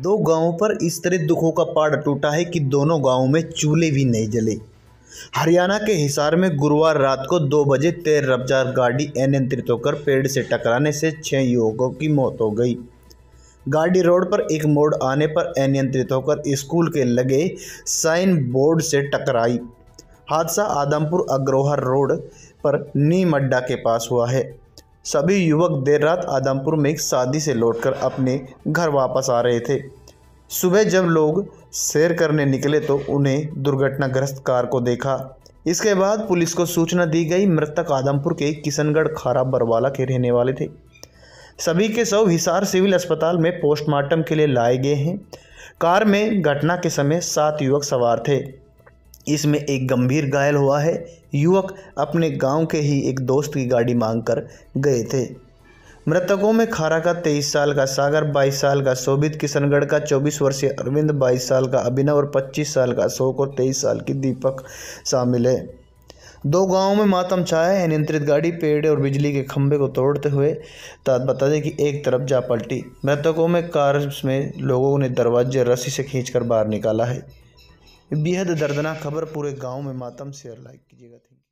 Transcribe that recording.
दो गांवों पर इस तरह दुखों का पहाड़ टूटा है कि दोनों गांवों में चूल्हे भी नहीं जले हरियाणा के हिसार में गुरुवार रात को दो बजे तेज रफ्तार गाड़ी अनियंत्रित होकर पेड़ से टकराने से छह युवकों की मौत हो गई गाड़ी रोड पर एक मोड़ आने पर अनियंत्रित होकर स्कूल के लगे साइन बोर्ड से टकराई हादसा आदमपुर अग्रोहर रोड पर नीम अड्डा के पास हुआ है सभी युवक देर रात आदमपुर में एक शादी से लौटकर अपने घर वापस आ रहे थे सुबह जब लोग सैर करने निकले तो उन्हें दुर्घटनाग्रस्त कार को देखा इसके बाद पुलिस को सूचना दी गई मृतक आदमपुर के किशनगढ़ खारा बरवाला के रहने वाले थे सभी के शव हिसार सिविल अस्पताल में पोस्टमार्टम के लिए लाए गए हैं कार में घटना के समय सात युवक सवार थे इसमें एक गंभीर घायल हुआ है युवक अपने गांव के ही एक दोस्त की गाड़ी मांगकर गए थे मृतकों में खारा का तेईस साल का सागर बाईस साल का शोभित किशनगढ़ का चौबीस वर्षीय अरविंद बाईस साल का अभिनव और पच्चीस साल का अशोक और तेईस साल की दीपक शामिल है दो गांवों में मातम छाया है नियंत्रित गाड़ी पेड़ और बिजली के खंभे को तोड़ते हुए बता दें कि एक तरफ जा पलटी मृतकों में कार में लोगों ने दरवाजे रस्सी से खींचकर बाहर निकाला है बेहद दर्दनाक खबर पूरे गांव में मातम शेयर लाइक कीजिएगा थैंक यू